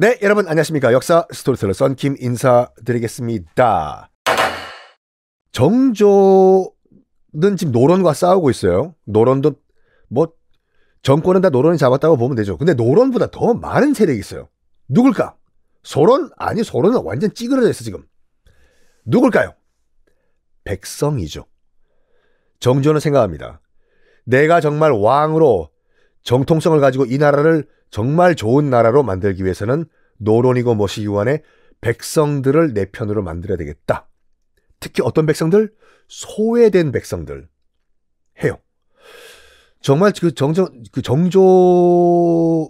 네, 여러분 안녕하십니까. 역사 스토리텔러 썬킴 인사드리겠습니다. 정조는 지금 노론과 싸우고 있어요. 노론도 뭐 정권은 다 노론이 잡았다고 보면 되죠. 근데 노론보다 더 많은 세력이 있어요. 누굴까? 소론? 아니, 소론은 완전 찌그러져 있어, 지금. 누굴까요? 백성이죠. 정조는 생각합니다. 내가 정말 왕으로 정통성을 가지고 이 나라를 정말 좋은 나라로 만들기 위해서는 노론이고 뭐시기고 안에 백성들을 내 편으로 만들어야 되겠다. 특히 어떤 백성들? 소외된 백성들. 해요. 정말 그 정정, 그 정조,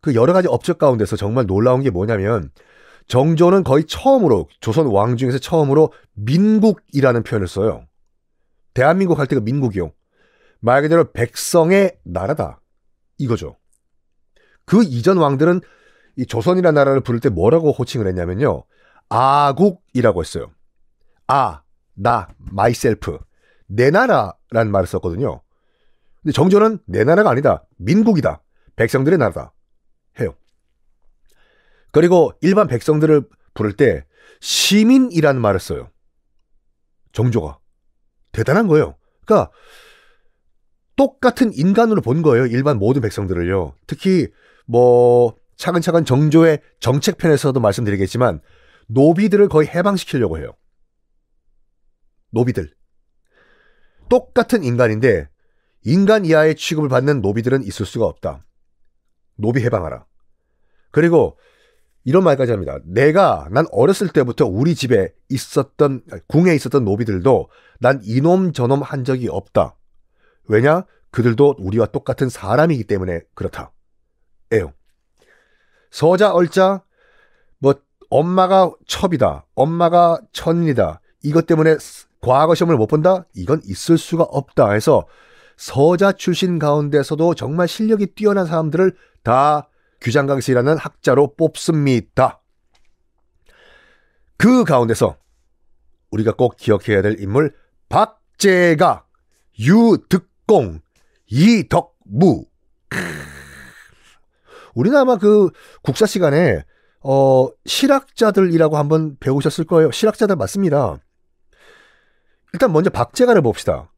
그 여러 가지 업적 가운데서 정말 놀라운 게 뭐냐면, 정조는 거의 처음으로, 조선 왕 중에서 처음으로 민국이라는 표현을 써요. 대한민국 할 때가 민국이요. 말 그대로 백성의 나라다. 이거죠. 그 이전 왕들은 이 조선이라는 나라를 부를 때 뭐라고 호칭을 했냐면요. 아국이라고 했어요. 아, 나, myself. 내 나라라는 말을 썼거든요. 근데 정조는 내 나라가 아니다. 민국이다. 백성들의 나라다. 해요. 그리고 일반 백성들을 부를 때 시민이라는 말을 써요. 정조가. 대단한 거예요. 그러니까 똑같은 인간으로 본 거예요. 일반 모든 백성들을요. 특히 뭐 차근차근 정조의 정책편에서도 말씀드리겠지만 노비들을 거의 해방시키려고 해요. 노비들. 똑같은 인간인데 인간 이하의 취급을 받는 노비들은 있을 수가 없다. 노비 해방하라. 그리고 이런 말까지 합니다. 내가 난 어렸을 때부터 우리 집에 있었던 궁에 있었던 노비들도 난 이놈 저놈 한 적이 없다. 왜냐? 그들도 우리와 똑같은 사람이기 때문에 그렇다. 에요. 서자 얼자 뭐 엄마가 첩이다. 엄마가 천이다. 이것 때문에 과거 시험을 못 본다? 이건 있을 수가 없다 해서 서자 출신 가운데서도 정말 실력이 뛰어난 사람들을 다규장강씨라는 학자로 뽑습니다. 그 가운데서 우리가 꼭 기억해야 될 인물 박재가 유득 꽁, 이덕무. 우리는 아마 그 국사 시간에 어, 실학자들이라고 한번 배우셨을 거예요. 실학자들 맞습니다. 일단 먼저 박재가를 봅시다.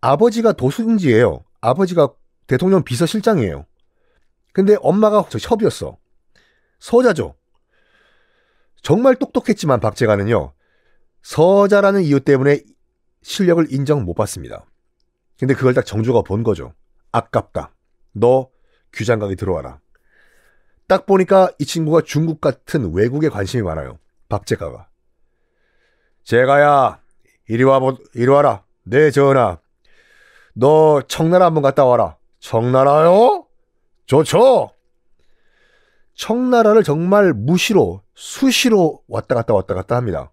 아버지가 도순지예요. 아버지가 대통령 비서실장이에요. 근데 엄마가 협이었어. 서자죠. 정말 똑똑했지만 박재가는요. 서자라는 이유 때문에 실력을 인정 못 받습니다. 근데 그걸 딱 정조가 본 거죠. 아깝다. 너 규장각이 들어와라. 딱 보니까 이 친구가 중국 같은 외국에 관심이 많아요. 박제가가. 제가야 이리 와 이리 와라. 네 전하. 너 청나라 한번 갔다 와라. 청나라요? 좋죠. 청나라를 정말 무시로 수시로 왔다 갔다 왔다 갔다 합니다.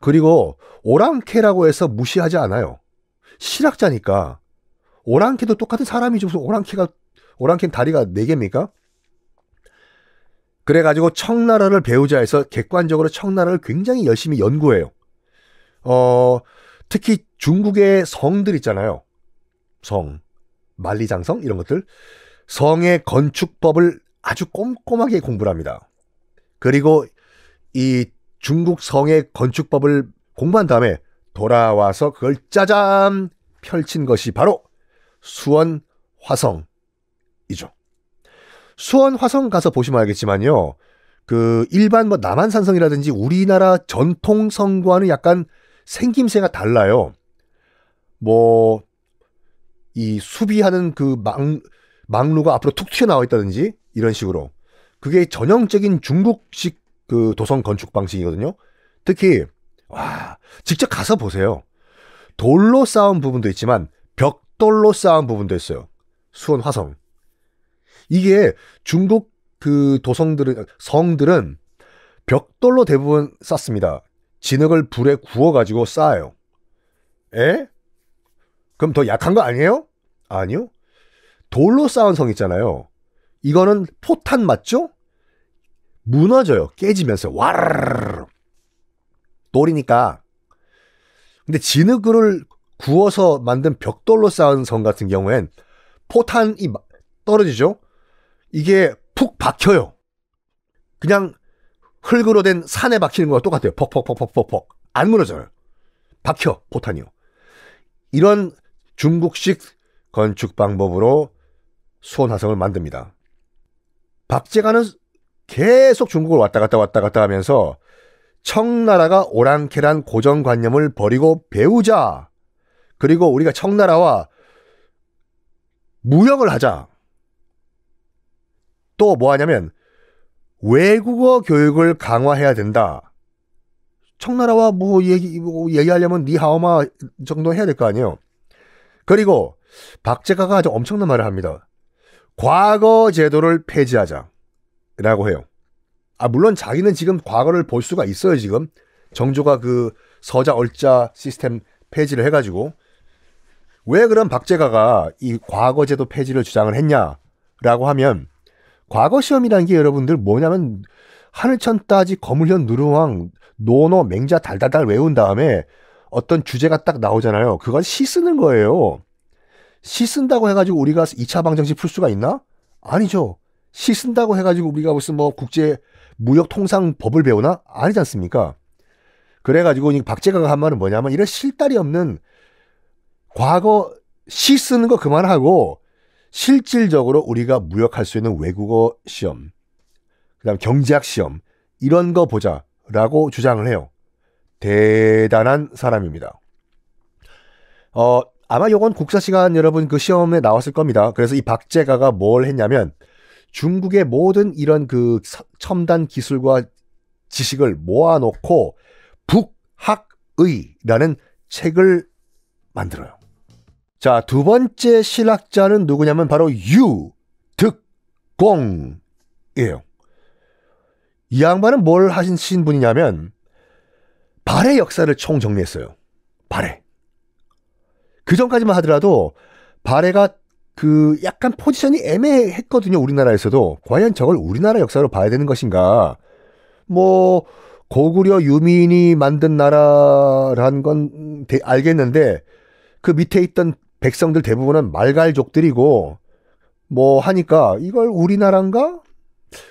그리고 오랑캐라고 해서 무시하지 않아요. 실학자니까 오랑캐도 똑같은 사람이지 무슨 오랑캐가 오랑캐는 다리가 네 개입니까? 그래가지고 청나라를 배우자 해서 객관적으로 청나라를 굉장히 열심히 연구해요. 어, 특히 중국의 성들 있잖아요. 성, 만리장성 이런 것들. 성의 건축법을 아주 꼼꼼하게 공부를 합니다. 그리고 이 중국 성의 건축법을 공부한 다음에 돌아와서 그걸 짜잔 펼친 것이 바로 수원 화성이죠. 수원 화성 가서 보시면 알겠지만요. 그 일반 뭐 남한산성이라든지 우리나라 전통성과는 약간 생김새가 달라요. 뭐 이 수비하는 그 망, 망루가 앞으로 툭 튀어나와 있다든지 이런 식으로 그게 전형적인 중국식 그 도성 건축 방식이거든요. 특히 와, 직접 가서 보세요. 돌로 쌓은 부분도 있지만 벽돌로 쌓은 부분도 있어요. 수원 화성. 이게 중국 그 도성들은 성들은 벽돌로 대부분 쌓습니다. 진흙을 불에 구워 가지고 쌓아요. 에? 그럼 더 약한 거 아니에요? 아니요. 돌로 쌓은 성 있잖아요. 이거는 포탄 맞죠? 무너져요. 깨지면서 와르르 돌이니까. 근데 진흙을 구워서 만든 벽돌로 쌓은 성 같은 경우엔 포탄이 떨어지죠? 이게 푹 박혀요. 그냥 흙으로 된 산에 박히는 거와 똑같아요. 퍽퍽퍽퍽퍽퍽. 안 무너져요. 박혀, 포탄이요. 이런 중국식 건축 방법으로 수원화성을 만듭니다. 박제가는 계속 중국을 왔다 갔다 왔다 갔다 하면서 청나라가 오랑캐란 고정관념을 버리고 배우자. 그리고 우리가 청나라와 무역을 하자. 또 뭐 하냐면 외국어 교육을 강화해야 된다. 청나라와 뭐 얘기 뭐 얘기하려면 니하오마 정도 해야 될 거 아니에요. 그리고 박재가가 아주 엄청난 말을 합니다. 과거 제도를 폐지하자라고 해요. 아 물론 자기는 지금 과거를 볼 수가 있어요 지금 정조가 그 서자 얼자 시스템 폐지를 해가지고 왜그럼 박제가가 이 과거제도 폐지를 주장을 했냐라고 하면 과거 시험이라는 게 여러분들 뭐냐면 하늘천 따지 거물현 누르왕 노노 맹자 달달달 외운 다음에 어떤 주제가 딱 나오잖아요. 그건 시 쓰는 거예요. 시 쓴다고 해가지고 우리가 2차 방정식 풀 수가 있나? 아니죠. 시 쓴다고 해가지고 우리가 무슨 뭐 국제 무역 통상 법을 배우나 아니지 않습니까? 그래가지고 박재가가 한 말은 뭐냐면 이런 실딸이 없는 과거 시 쓰는 거 그만하고 실질적으로 우리가 무역할 수 있는 외국어 시험, 그다음 경제학 시험 이런 거 보자라고 주장을 해요. 대단한 사람입니다. 어 아마 요건 국사 시간 여러분 그 시험에 나왔을 겁니다. 그래서 이 박재가가 뭘 했냐면 중국의 모든 이런 그 첨단 기술과 지식을 모아놓고 북학의라는 책을 만들어요. 자, 두 번째 실학자는 누구냐면 바로 유득공이에요. 이 양반은 뭘 하신 분이냐면 발해 역사를 총정리했어요. 발해. 그 전까지만 하더라도 발해가 그 약간 포지션이 애매했거든요. 우리나라에서도 과연 저걸 우리나라 역사로 봐야 되는 것인가? 뭐 고구려 유민이 만든 나라란건 대, 알겠는데 그 밑에 있던 백성들 대부분은 말갈족들이고 뭐 하니까 이걸 우리나라인가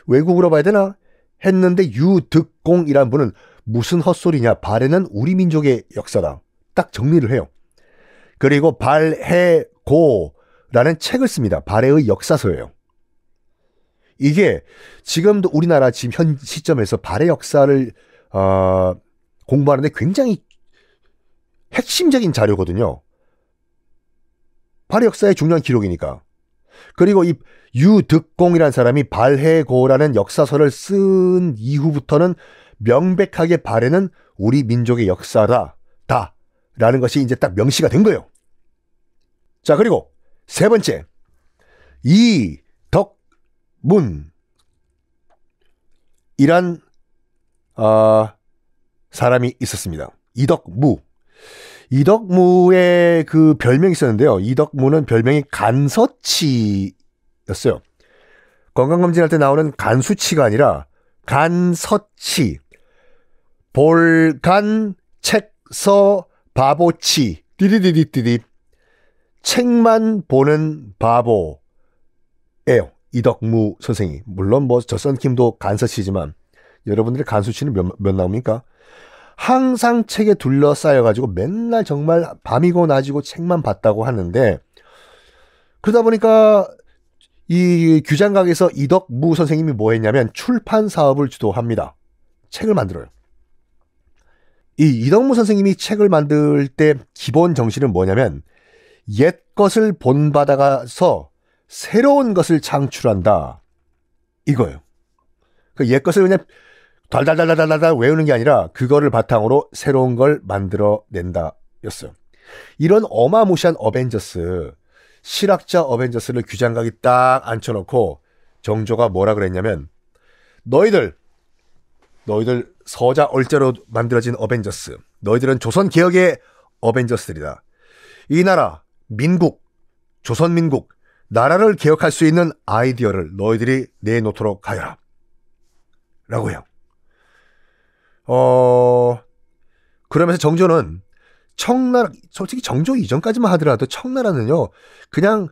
외국으로 봐야 되나 했는데 유득공이란 분은 무슨 헛소리냐 발해는 우리 민족의 역사다 딱 정리를 해요. 그리고 발해고 라는 책을 씁니다. 발해의 역사서예요. 이게 지금도 우리나라 지금 현 시점에서 발해 역사를 어, 공부하는데 굉장히 핵심적인 자료거든요. 발해 역사의 중요한 기록이니까. 그리고 이 유득공이라는 사람이 발해고라는 역사서를 쓴 이후부터는 명백하게 발해는 우리 민족의 역사다. 다. 라는 것이 이제 딱 명시가 된 거예요. 자, 그리고 세 번째, 이덕문. 이란, 어, 사람이 있었습니다. 이덕무. 이덕무의 그 별명이 있었는데요. 이덕무는 별명이 간서치였어요. 건강검진할 때 나오는 간수치가 아니라 간서치. 볼간 책서 바보치. 띠디디디디디 책만 보는 바보예요. 이덕무 선생이. 물론 뭐 저선킴도 간서치지만 여러분들의 간수치는 몇, 몇 나옵니까? 항상 책에 둘러싸여가지고 맨날 정말 밤이고 낮이고 책만 봤다고 하는데 그러다 보니까 이 규장각에서 이덕무 선생님이 뭐 했냐면 출판 사업을 주도합니다. 책을 만들어요. 이 이덕무 선생님이 책을 만들 때 기본 정신은 뭐냐면 옛 것을 본받아가서 새로운 것을 창출한다. 이거예요. 그 옛 것을 그냥 달달달달달달 외우는 게 아니라 그거를 바탕으로 새로운 걸 만들어낸다. 였어요. 이런 어마무시한 어벤져스, 실학자 어벤져스를 규장각이 딱 앉혀놓고 정조가 뭐라 그랬냐면 너희들, 너희들 서자 얼자로 만들어진 어벤져스, 너희들은 조선 개혁의 어벤져스들이다. 이 나라 민국, 조선민국, 나라를 개혁할 수 있는 아이디어를 너희들이 내놓도록 하여라. 라고요. 어, 그러면서 정조는 청나라, 솔직히 정조 이전까지만 하더라도 청나라는요, 그냥,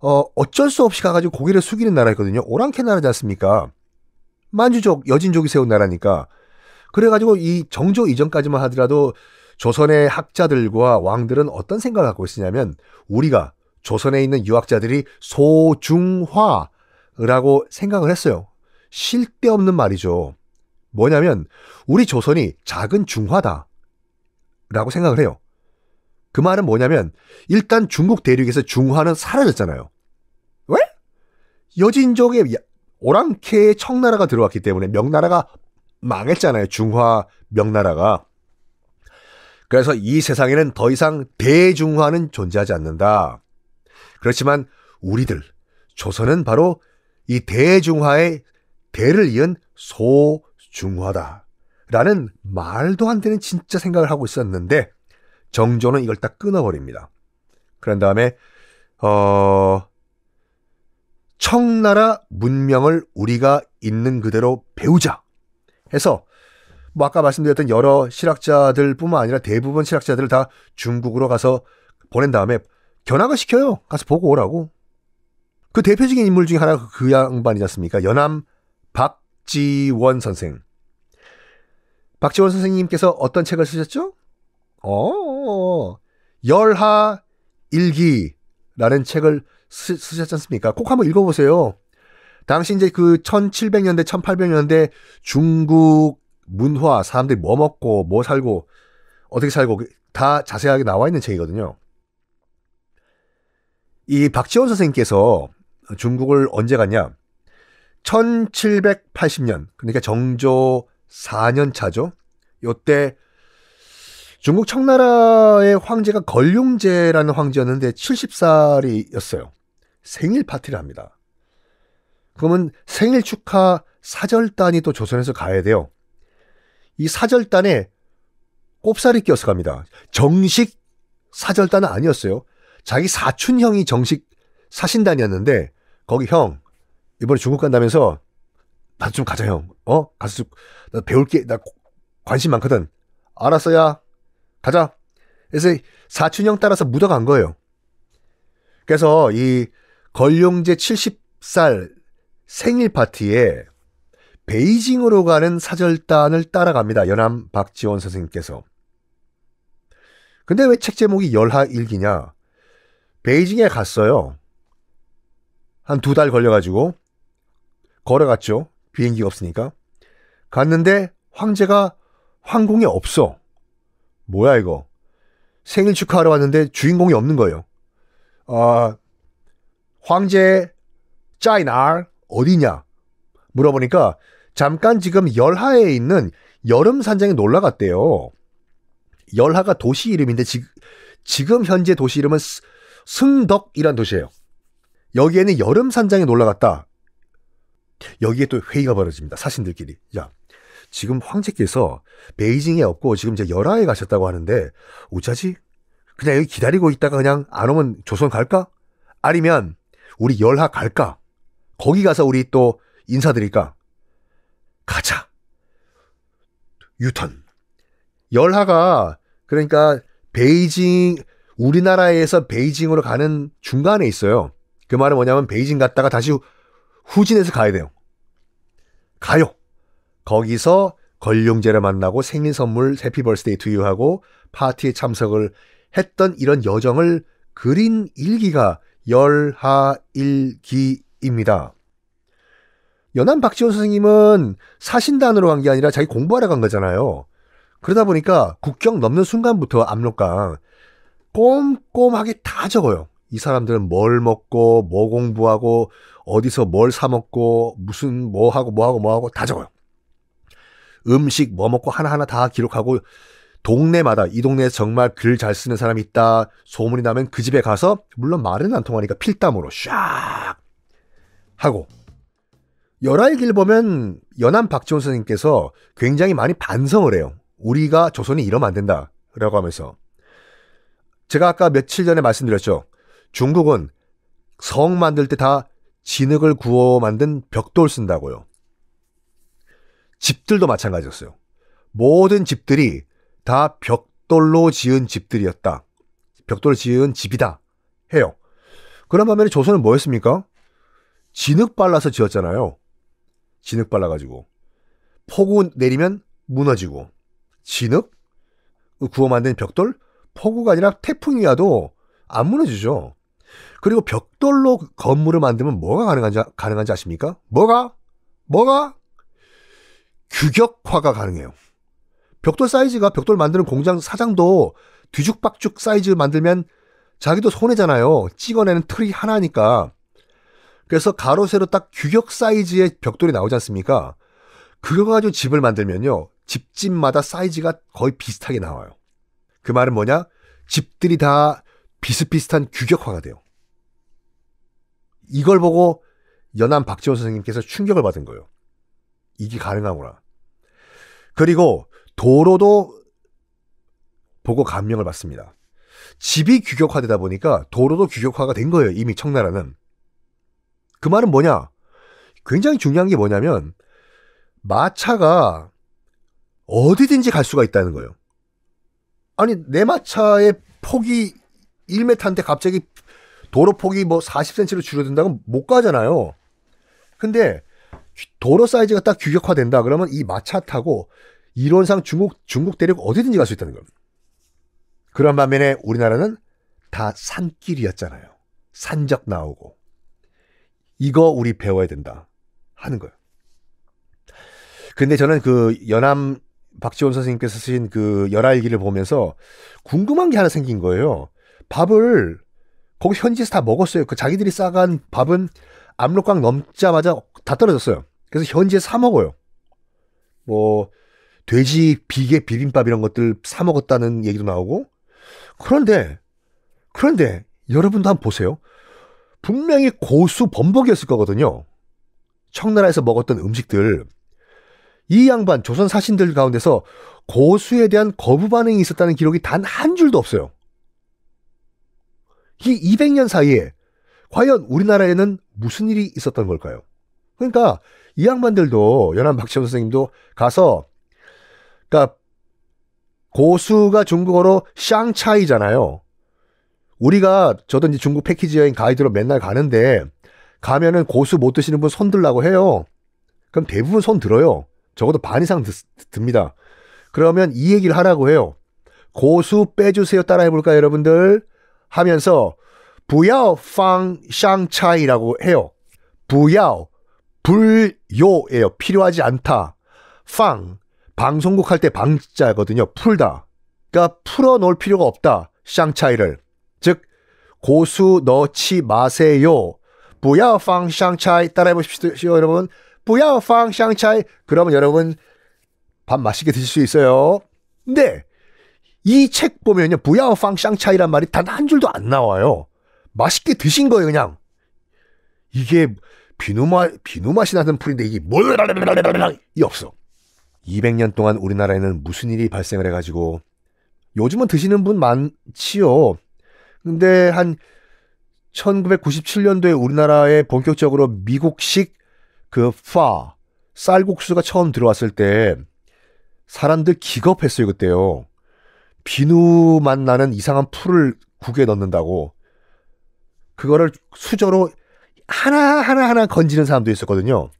어, 어쩔 수 없이 가가지고 고개를 숙이는 나라였거든요. 오랑캐 나라지 않습니까? 만주족, 여진족이 세운 나라니까. 그래가지고 이 정조 이전까지만 하더라도 조선의 학자들과 왕들은 어떤 생각을 갖고 있었냐면 우리가 조선에 있는 유학자들이 소중화라고 생각을 했어요. 실대없는 말이죠. 뭐냐면 우리 조선이 작은 중화다 라고 생각을 해요. 그 말은 뭐냐면 일단 중국 대륙에서 중화는 사라졌잖아요. 왜? 여진족의 오랑캐의 청나라가 들어왔기 때문에 명나라가 망했잖아요. 중화 명나라가. 그래서 이 세상에는 더 이상 대중화는 존재하지 않는다. 그렇지만 우리들, 조선은 바로 이 대중화의 대를 이은 소중화다. 라는 말도 안 되는 진짜 생각을 하고 있었는데, 정조는 이걸 딱 끊어버립니다. 그런 다음에, 어, 청나라 문명을 우리가 있는 그대로 배우자 해서 뭐 아까 말씀드렸던 여러 실학자들뿐만 아니라 대부분 실학자들을 다 중국으로 가서 보낸 다음에 견학을 시켜요. 가서 보고 오라고. 그 대표적인 인물 중에 하나가 그 양반이지 않습니까? 연암 박지원 선생. 박지원 선생님께서 어떤 책을 쓰셨죠? 어, 열하 일기라는 책을 쓰, 쓰셨지 않습니까? 꼭 한번 읽어보세요. 당시 이제 그 1700년대, 1800년대 중국 문화, 사람들이 뭐 먹고, 뭐 살고, 어떻게 살고, 다 자세하게 나와 있는 책이거든요. 이 박지원 선생님께서 중국을 언제 갔냐? 1780년, 그러니까 정조 4년 차죠. 요때 중국 청나라의 황제가 걸룡제라는 황제였는데 70살이었어요. 생일 파티를 합니다. 그러면 생일 축하 사절단이 또 조선에서 가야 돼요. 이 사절단에 꼽살이 끼어서 갑니다. 정식 사절단은 아니었어요. 자기 사촌 형이 정식 사신단이었는데 거기 형 이번에 중국 간다면서 나도 좀 가자 형. 어? 가서 좀, 나 배울 게나 관심 많거든. 알았어야 가자. 그래서 사촌 형 따라서 묻어간 거예요. 그래서 이 걸룡제 70살 생일 파티에 베이징으로 가는 사절단을 따라갑니다. 연암 박지원 선생님께서. 근데 왜 책 제목이 열하일기냐? 베이징에 갔어요. 한 두 달 걸려가지고 걸어갔죠. 비행기가 없으니까. 갔는데 황제가 황궁에 없어. 뭐야 이거? 생일 축하하러 왔는데 주인공이 없는 거예요. 아, 황제 짜이날 어디냐? 물어보니까 잠깐 지금 열하에 있는 여름 산장에 놀러 갔대요. 열하가 도시 이름인데 지, 지금 현재 도시 이름은 승덕이란 도시예요. 여기에는 여름 산장에 놀러 갔다. 여기에 또 회의가 벌어집니다. 사신들끼리. 야, 지금 황제께서 베이징에 없고 지금 이제 열하에 가셨다고 하는데 어쩌지? 그냥 여기 기다리고 있다가 그냥 안 오면 조선 갈까? 아니면 우리 열하 갈까? 거기 가서 우리 또 인사드릴까? 가자. 유턴. 열하가 그러니까 베이징 우리나라에서 베이징으로 가는 중간에 있어요. 그 말은 뭐냐면 베이징 갔다가 다시 후진해서 가야 돼요. 가요. 거기서 걸룡제를 만나고 생일 선물 해피 벌스데이 투유하고 파티에 참석을 했던 이런 여정을 그린 일기가 열하일기입니다. 연한 박지원 선생님은 사신단으로 간 게 아니라 자기 공부하러 간 거잖아요. 그러다 보니까 국경 넘는 순간부터 압록강 꼼꼼하게 다 적어요. 이 사람들은 뭘 먹고 뭐 공부하고 어디서 뭘 사 먹고 무슨 뭐 하고 뭐 하고 뭐 하고 다 적어요. 음식 뭐 먹고 하나하나 다 기록하고 동네마다 이 동네에 정말 글 잘 쓰는 사람이 있다 소문이 나면 그 집에 가서 물론 말은 안 통하니까 필담으로 샥 하고 열하의 길 보면 연암 박지원 선생님께서 굉장히 많이 반성을 해요. 우리가 조선이 이러면 안 된다. 라고 하면서. 제가 아까 며칠 전에 말씀드렸죠. 중국은 성 만들 때 다 진흙을 구워 만든 벽돌 쓴다고요. 집들도 마찬가지였어요. 모든 집들이 다 벽돌로 지은 집들이었다. 벽돌 지은 집이다. 해요. 그런 반면에 조선은 뭐였습니까? 진흙 발라서 지었잖아요. 진흙 발라가지고 폭우 내리면 무너지고 진흙 구워 만든 벽돌 폭우가 아니라 태풍이 와도 안 무너지죠. 그리고 벽돌로 건물을 만들면 뭐가 가능한지, 가능한지 아십니까? 뭐가? 뭐가? 규격화가 가능해요. 벽돌 사이즈가 벽돌 만드는 공장 사장도 뒤죽박죽 사이즈 만들면 자기도 손해잖아요. 찍어내는 틀이 하나니까 그래서 가로세로 딱 규격 사이즈의 벽돌이 나오지 않습니까? 그거 가지고 집을 만들면요. 집집마다 사이즈가 거의 비슷하게 나와요. 그 말은 뭐냐? 집들이 다 비슷비슷한 규격화가 돼요. 이걸 보고 연암 박지원 선생님께서 충격을 받은 거예요. 이게 가능하구나. 그리고 도로도 보고 감명을 받습니다. 집이 규격화되다 보니까 도로도 규격화가 된 거예요. 이미 청나라는. 그 말은 뭐냐? 굉장히 중요한 게 뭐냐면 마차가 어디든지 갈 수가 있다는 거예요. 아니 내 마차의 폭이 1m인데 갑자기 도로 폭이 뭐 40cm로 줄어든다고못 가잖아요. 근데 도로 사이즈가 딱 규격화된다 그러면 이 마차 타고 이론상 중국 중국 대륙 어디든지 갈 수 있다는 겁니다. 그런 반면에 우리나라는 다 산길이었잖아요. 산적 나오고 이거 우리 배워야 된다 하는 거예요. 근데 저는 그 연암 박지원 선생님께서 쓰신 그 열알기를 보면서 궁금한 게 하나 생긴 거예요. 밥을 거기 현지에서 다 먹었어요. 그 자기들이 싸간 밥은 압록강 넘자마자 다 떨어졌어요. 그래서 현지에 사 먹어요. 뭐 돼지 비계 비빔밥 이런 것들 사 먹었다는 얘기도 나오고 그런데 그런데 여러분도 한번 보세요. 분명히 고수 범벅이었을 거거든요. 청나라에서 먹었던 음식들. 이 양반 조선 사신들 가운데서 고수에 대한 거부 반응이 있었다는 기록이 단 한 줄도 없어요. 이 200년 사이에 과연 우리나라에는 무슨 일이 있었던 걸까요? 그러니까 이 양반들도 연한 박지원 선생님도 가서 그러니까 고수가 중국어로 샹차이잖아요. 우리가 저도 이제 중국 패키지 여행 가이드로 맨날 가는데 가면은 고수 못 드시는 분 손 들라고 해요. 그럼 대부분 손 들어요. 적어도 반 이상 드, 듭니다. 그러면 이 얘기를 하라고 해요. 고수 빼주세요. 따라해 볼까요, 여러분들? 하면서 부야오 팡 샹차이라고 해요. 부야오 불요예요. 필요하지 않다. 팡 방송국 할 때 방자거든요. 풀다. 그러니까 풀어 놓을 필요가 없다. 샹차이를. 즉 고수 넣지 마세요. 부야 팡샹차이 따라해 보십시오, 여러분. 부야 팡샹차이 그러면 여러분 밥 맛있게 드실 수 있어요. 근데 네. 이책 보면요. 부야 팡샹차이란 말이 단 한 줄도 안 나와요. 맛있게 드신 거예요, 그냥. 이게 비누 맛 비누 맛이 나는 풀인데 이게 뭘이 없어. 200년 동안 우리나라에는 무슨 일이 발생을 해가지고 요즘은 드시는 분 많지요. 근데 한 1997년도에 우리나라에 본격적으로 미국식 그 파, 쌀국수가 처음 들어왔을 때 사람들 기겁했어요, 그때요. 비누 맛 나는 이상한 풀을 국에 넣는다고. 그거를 수저로 하나하나하나 하나 건지는 사람도 있었거든요.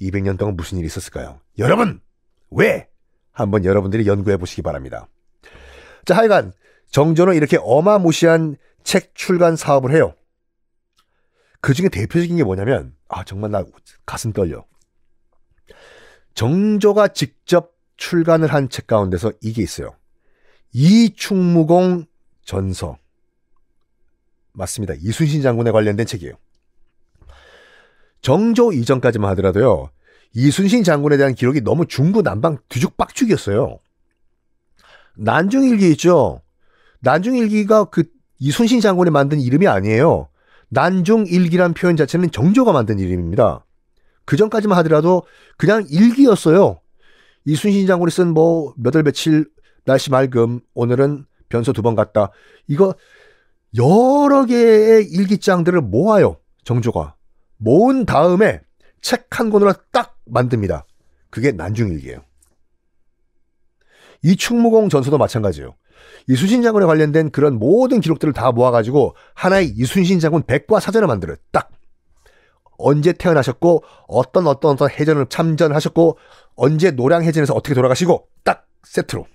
200년 동안 무슨 일이 있었을까요? 여러분! 왜? 한번 여러분들이 연구해 보시기 바랍니다. 자, 하여간 정조는 이렇게 어마무시한 책 출간 사업을 해요. 그 중에 대표적인 게 뭐냐면, 아, 정말 나 가슴 떨려. 정조가 직접 출간을 한 책 가운데서 이게 있어요. 이충무공 전서. 맞습니다. 이순신 장군에 관련된 책이에요. 정조 이전까지만 하더라도요. 이순신 장군에 대한 기록이 너무 중구난방 뒤죽박죽이었어요. 난중일기 있죠. 난중일기가 그 이순신 장군이 만든 이름이 아니에요. 난중일기란 표현 자체는 정조가 만든 이름입니다. 그 전까지만 하더라도 그냥 일기였어요. 이순신 장군이 쓴뭐 몇월 며칠 날씨 맑음 오늘은 변소 두 번 갔다 이거 여러 개의 일기장들을 모아요 정조가 모은 다음에 책 한 권으로 딱 만듭니다. 그게 난중일기예요. 이충무공 전서도 마찬가지예요. 이순신 장군에 관련된 그런 모든 기록들을 다 모아가지고 하나의 이순신 장군 백과 사전을 만들어요. 딱 언제 태어나셨고 어떤 어떤 어떤 해전을 참전하셨고 언제 노량 해전에서 어떻게 돌아가시고 딱 세트로.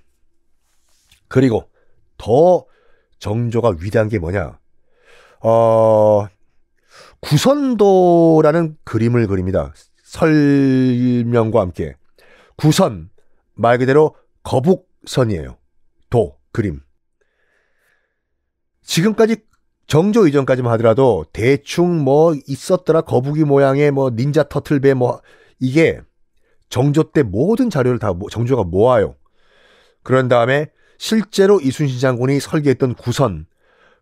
그리고 더 정조가 위대한 게 뭐냐? 어 구선도라는 그림을 그립니다. 설명과 함께 구선 말 그대로 거북선이에요. 도 그림. 지금까지 정조 이전까지만 하더라도 대충 뭐 있었더라 거북이 모양의 뭐 닌자 터틀배 뭐 이게 정조 때 모든 자료를 다 정조가 모아요. 그런 다음에 실제로 이순신 장군이 설계했던 구선,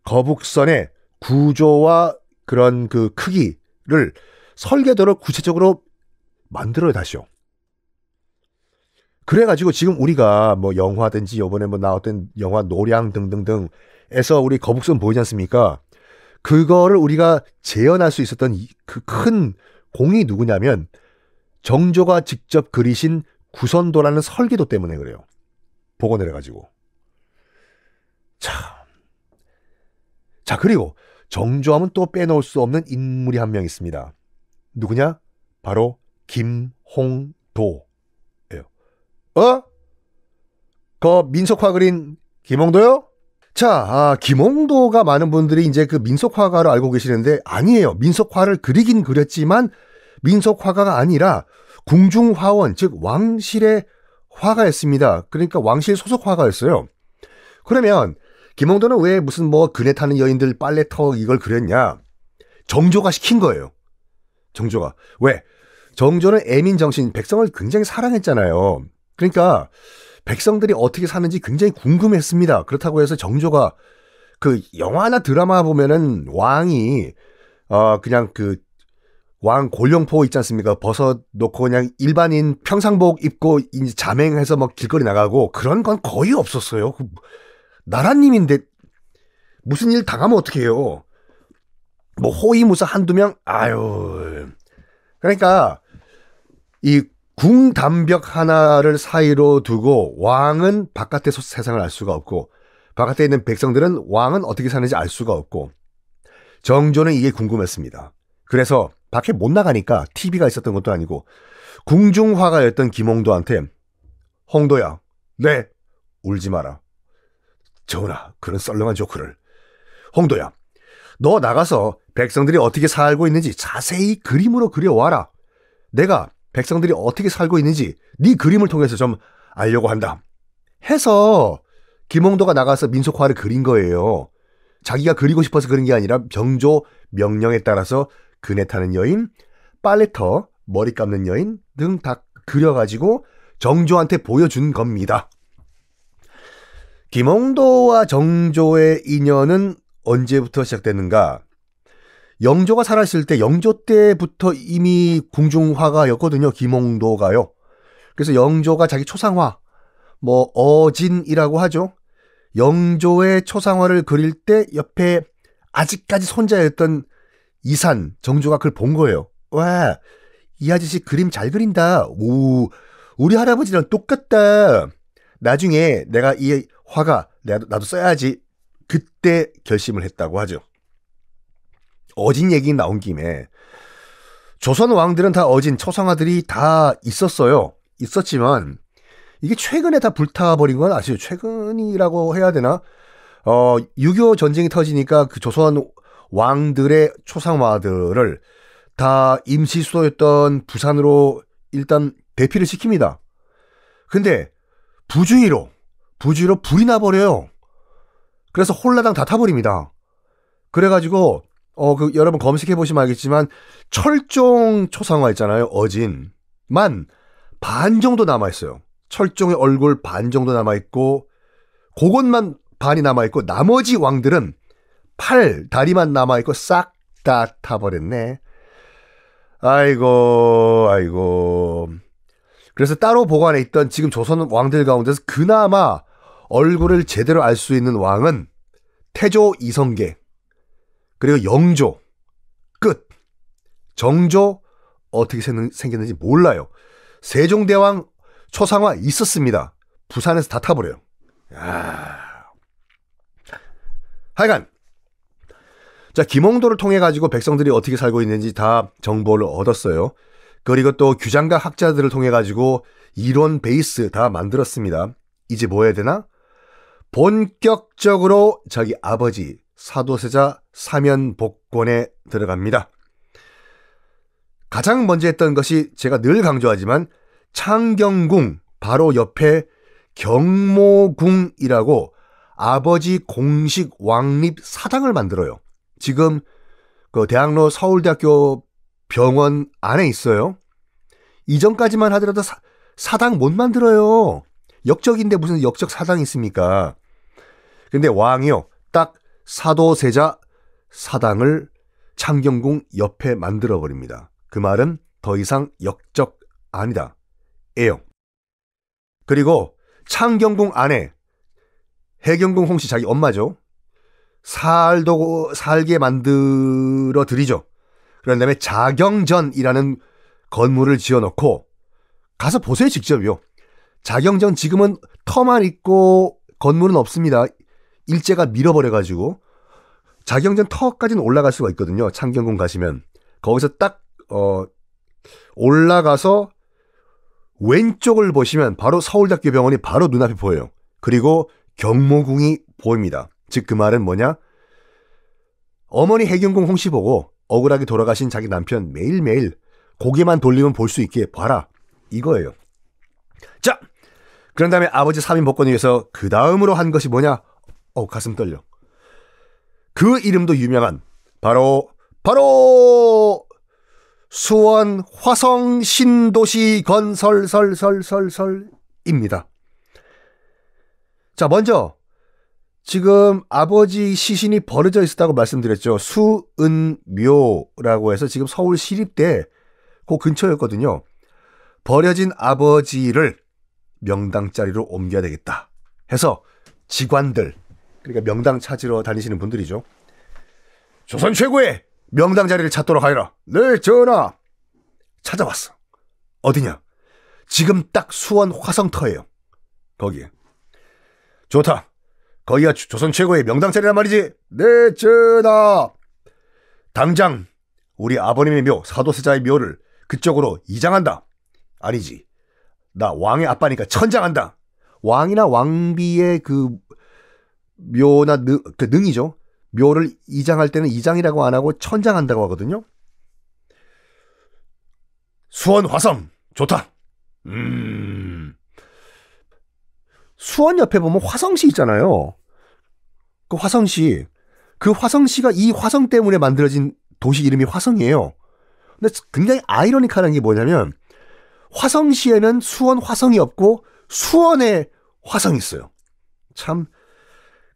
거북선의 구조와 그런 그 크기를 설계도를 구체적으로 만들어요 다시요. 그래가지고 지금 우리가 뭐 영화든지 요번에 뭐 나왔던 영화 노량 등등등에서 우리 거북선 보이지 않습니까? 그거를 우리가 재현할 수 있었던 그 큰 공이 누구냐면 정조가 직접 그리신 구선도라는 설계도 때문에 그래요. 복원을 해가지고. 자. 자, 그리고 정조하면 또 빼놓을 수 없는 인물이 한 명 있습니다. 누구냐? 바로 김홍도. 어? 그 민속화 그린 김홍도요? 자, 아, 김홍도가 많은 분들이 이제 그 민속화가로 알고 계시는데 아니에요. 민속화를 그리긴 그렸지만 민속화가가 아니라 궁중화원, 즉 왕실의 화가였습니다. 그러니까 왕실 소속 화가였어요. 그러면 김홍도는 왜 무슨 뭐 그네 타는 여인들 빨래터 이걸 그렸냐? 정조가 시킨 거예요. 정조가 왜? 정조는 애민 정신, 백성을 굉장히 사랑했잖아요. 그러니까 백성들이 어떻게 사는지 굉장히 궁금했습니다. 그렇다고 해서 정조가 그 영화나 드라마 보면은 왕이 어 그냥 그왕 골룡포 있지 않습니까? 벗어 놓고 그냥 일반인 평상복 입고 이제 자맹해서 막 길거리 나가고 그런 건 거의 없었어요. 그 나라님인데 무슨 일 당하면 어떡해요. 뭐 호위무사 한두 명 아유. 그러니까 이 궁담벽 하나를 사이로 두고 왕은 바깥에서 세상을 알 수가 없고 바깥에 있는 백성들은 왕은 어떻게 사는지 알 수가 없고 정조는 이게 궁금했습니다. 그래서 밖에 못 나가니까 TV가 있었던 것도 아니고 궁중화가였던 김홍도한테 홍도야, 네, 울지 마라. 전하, 그런 썰렁한 조크를. 홍도야, 너 나가서 백성들이 어떻게 살고 있는지 자세히 그림으로 그려와라. 내가 백성들이 어떻게 살고 있는지 네 그림을 통해서 좀 알려고 한다. 해서 김홍도가 나가서 민속화를 그린 거예요. 자기가 그리고 싶어서 그린 게 아니라 병조 명령에 따라서 그네 타는 여인, 빨래터, 머리 감는 여인 등 다 그려가지고 정조한테 보여준 겁니다. 김홍도와 정조의 인연은 언제부터 시작됐는가? 영조가 살았을 때 영조 때부터 이미 궁중화가였거든요. 김홍도가요. 그래서 영조가 자기 초상화 뭐 어진이라고 하죠. 영조의 초상화를 그릴 때 옆에 아직까지 손자였던 이산 정조가 그걸 본 거예요. 와, 이 아저씨 그림 잘 그린다. 오, 우리 할아버지랑 똑같다. 나중에 내가 이 화가 나도 써야지. 그때 결심을 했다고 하죠. 어진 얘기 나온 김에 조선 왕들은 다 어진 초상화들이 다 있었어요. 있었지만 이게 최근에 다 불타버린 건 아시죠? 최근이라고 해야 되나? 어, 6 2 전쟁이 터지니까 그 조선 왕들의 초상화들을 다 임시 수도였던 부산으로 일단 대피를 시킵니다. 근데 부주의로, 부주의로 불이 나버려요. 그래서 홀라당 다 타버립니다. 그래가지고 어, 그, 여러분 검색해보시면 알겠지만, 철종 초상화 있잖아요. 어진만 반 정도 남아있어요. 철종의 얼굴 반 정도 남아있고, 그것만 반이 남아있고, 나머지 왕들은 팔, 다리만 남아있고, 싹 다 타버렸네. 아이고, 아이고. 그래서 따로 보관해 있던 지금 조선 왕들 가운데서 그나마 얼굴을 제대로 알 수 있는 왕은 태조 이성계. 그리고 영조 끝. 정조 어떻게 생겼는지 몰라요. 세종대왕 초상화 있었습니다. 부산에서 다 타버려요. 야. 하여간 자 김홍도를 통해 가지고 백성들이 어떻게 살고 있는지 다 정보를 얻었어요. 그리고 또 규장과 학자들을 통해 가지고 이론 베이스 다 만들었습니다. 이제 뭐 해야 되나? 본격적으로 자기 아버지 사도세자 사면 복권에 들어갑니다. 가장 먼저 했던 것이 제가 늘 강조하지만 창경궁 바로 옆에 경모궁이라고 아버지 공식 왕립 사당을 만들어요. 지금 그 대학로 서울대학교 병원 안에 있어요. 이전까지만 하더라도 사, 사당 못 만들어요. 역적인데 무슨 역적 사당이 있습니까? 근데 왕이요. 딱 사도세자 사당을 창경궁 옆에 만들어 버립니다. 그 말은 더 이상 역적 아니다. 에요. 그리고 창경궁 안에 해경궁 홍씨 자기 엄마죠. 살도 살게 만들어 드리죠. 그런 다음에 자경전이라는 건물을 지어 놓고 가서 보세요 직접요. 자경전 지금은 터만 있고 건물은 없습니다. 일제가 밀어버려가지고 자경전 터까지는 올라갈 수가 있거든요. 창경궁 가시면 거기서 딱 어, 올라가서 왼쪽을 보시면 바로 서울대학교 병원이 바로 눈앞에 보여요. 그리고 경모궁이 보입니다. 즉 그 말은 뭐냐? 어머니 해경궁 홍씨 보고 억울하게 돌아가신 자기 남편 매일매일 고개만 돌리면 볼 수 있게 봐라. 이거예요. 자, 그런 다음에 아버지 3인 복권 위해서 그 다음으로 한 것이 뭐냐? 어 가슴 떨려. 그 이름도 유명한 바로 바로 수원 화성 신도시 건설설설설설입니다. 자, 먼저 지금 아버지 시신이 버려져 있었다고 말씀드렸죠. 수은묘라고 해서 지금 서울 시립대 그 근처였거든요. 버려진 아버지를 명당 자리로 옮겨야 되겠다 해서 직관들 그러니까 명당 찾으러 다니시는 분들이죠. 조선 최고의 명당 자리를 찾도록 하여라. 네, 전하. 찾아왔어. 어디냐? 지금 딱 수원 화성터예요. 거기에. 좋다. 거기가 조선 최고의 명당 자리란 말이지. 네, 전하. 당장 우리 아버님의 묘, 사도세자의 묘를 그쪽으로 이장한다. 아니지. 나 왕의 아빠니까 천장한다. 왕이나 왕비의 그 묘나 능, 그 능이죠. 묘를 이장할 때는 이장이라고 안 하고 천장한다고 하거든요. 수원 화성 좋다. 음. 수원 옆에 보면 화성시 있잖아요. 그 화성시 그 화성시가 이 화성 때문에 만들어진 도시 이름이 화성이에요. 근데 굉장히 아이러니카는 게 뭐냐면 화성시에는 수원 화성이 없고 수원에 화성이 있어요. 참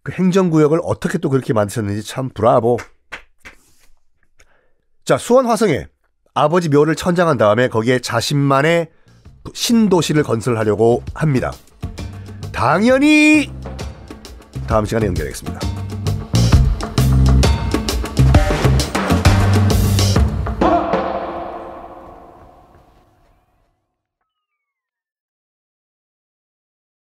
그 행정구역을 어떻게 또 그렇게 만드셨는지 참 브라보. 자, 수원 화성에 아버지 묘를 천장한 다음에 거기에 자신만의 신도시를 건설하려고 합니다. 당연히 다음 시간에 연결하겠습니다.